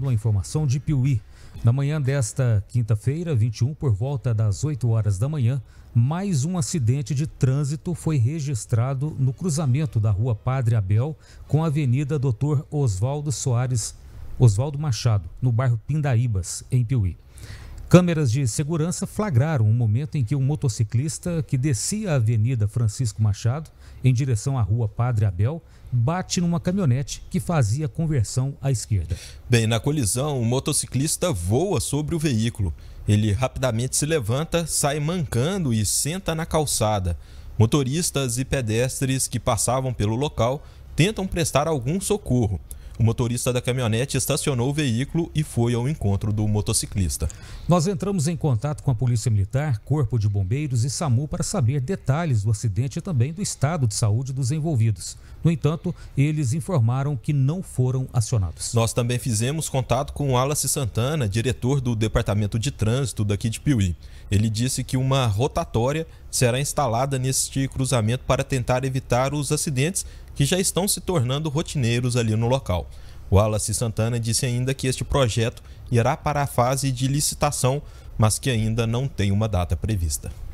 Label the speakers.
Speaker 1: Uma informação de Piuí. Na manhã desta quinta-feira, 21, por volta das 8 horas da manhã, mais um acidente de trânsito foi registrado no cruzamento da Rua Padre Abel com a Avenida Dr. Oswaldo Soares Oswaldo Machado, no bairro Pindaíbas, em Piuí. Câmeras de segurança flagraram um momento em que um motociclista que descia a Avenida Francisco Machado, em direção à Rua Padre Abel, bate numa caminhonete que fazia conversão à esquerda.
Speaker 2: Bem, na colisão, o motociclista voa sobre o veículo. Ele rapidamente se levanta, sai mancando e senta na calçada. Motoristas e pedestres que passavam pelo local tentam prestar algum socorro. O motorista da caminhonete estacionou o
Speaker 1: veículo e foi ao encontro do motociclista. Nós entramos em contato com a Polícia Militar, Corpo de Bombeiros e SAMU para saber detalhes do acidente e também do estado de saúde dos envolvidos. No entanto, eles informaram que não foram acionados.
Speaker 2: Nós também fizemos contato com Alas Santana, diretor do Departamento de Trânsito daqui de Piuí. Ele disse que uma rotatória será instalada neste cruzamento para tentar evitar os acidentes que já estão se tornando rotineiros ali no local. Wallace Santana disse ainda que este projeto irá para a fase de licitação, mas que ainda não tem uma data prevista.